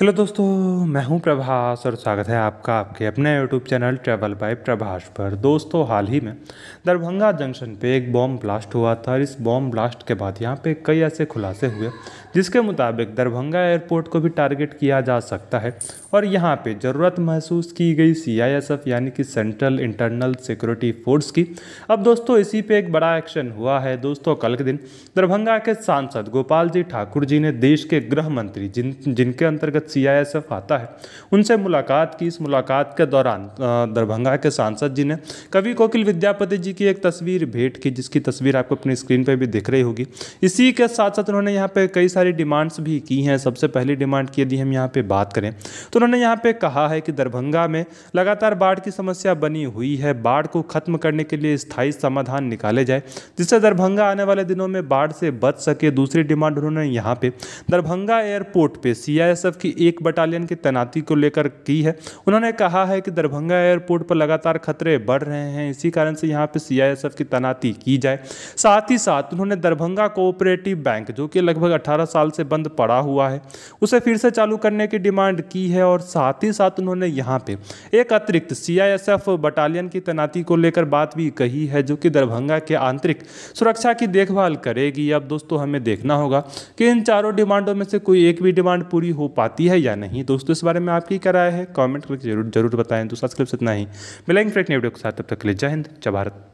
hello दोस्तों मैं हूं प्रभास और स्वागत है आपका आपके अपने YouTube channel travel by Prabhas पर दोस्तों हाल ही में दरभंगा जंक्शन पे एक बॉम्ब ब्लास्ट हुआ था और इस बॉम्ब ब्लास्ट के बाद यहाँ पे कई ऐसे खुलासे हुए जिसके मुताबिक दरभंगा एयरपोर्ट को भी टारगेट किया जा सकता है और यहाँ पे ज़रूरत महसूस की गई सी यानी कि सेंट्रल इंटरनल सिक्योरिटी फोर्स की अब दोस्तों इसी पर एक बड़ा एक्शन हुआ है दोस्तों कल के दिन दरभंगा के सांसद गोपाल जी ठाकुर जी ने देश के गृह मंत्री जिन जिनके अंतर्गत तहत सीआईएसएफ आता है उनसे मुलाकात की इस मुलाकात के दौरान दरभंगा के सांसद जी ने कवि कोकिल विद्यापति जी की एक तस्वीर भेंट की जिसकी तस्वीर आपको अपनी स्क्रीन पर भी दिख रही होगी इसी के साथ साथ उन्होंने यहाँ पर कई सारी डिमांड्स भी की हैं सबसे पहली डिमांड की यदि हम यहाँ पर बात करें तो उन्होंने यहाँ पर कहा है कि दरभंगा में लगातार बाढ़ की समस्या बनी हुई है बाढ़ को खत्म करने के लिए स्थायी समाधान निकाले जाए जिससे दरभंगा आने वाले दिनों में बाढ़ से बच सके दूसरी डिमांड उन्होंने यहाँ पे दरभंगा एयरपोर्ट पे सीआईएसएफ की एक बटालियन की तैनाती को लेकर की है उन्होंने कहा है कि दरभंगा एयरपोर्ट पर लगातार खतरे बढ़ रहे हैं इसी कारण से यहाँ पर सीआईएसएफ की तैनाती की जाए साथ ही साथ उन्होंने दरभंगा कोऑपरेटिव बैंक जो कि लगभग अठारह साल से बंद पड़ा हुआ है उसे फिर से चालू करने की डिमांड की है और साथ ही साथ उन्होंने यहाँ पे एक अतिरिक्त सीआईएसएफ बटालियन की तैनाती को लेकर बात भी कही है जो कि दरभंगा के आंतरिक सुरक्षा की देखभाल करेगी अब दोस्तों हमें देखना होगा कि इन चारों डिमांडों में से कोई एक भी डिमांड पूरी हो पाती हुई है या नहीं दोस्तों इस बारे में आपकी क्या राय है कॉमेंट करके जरूर जरूर बताएं दोस्तों आज क्लिप्स इतना ही मिलेंगे फ्रेक वीडियो के साथ तब तक के लिए जय हिंद जय भारत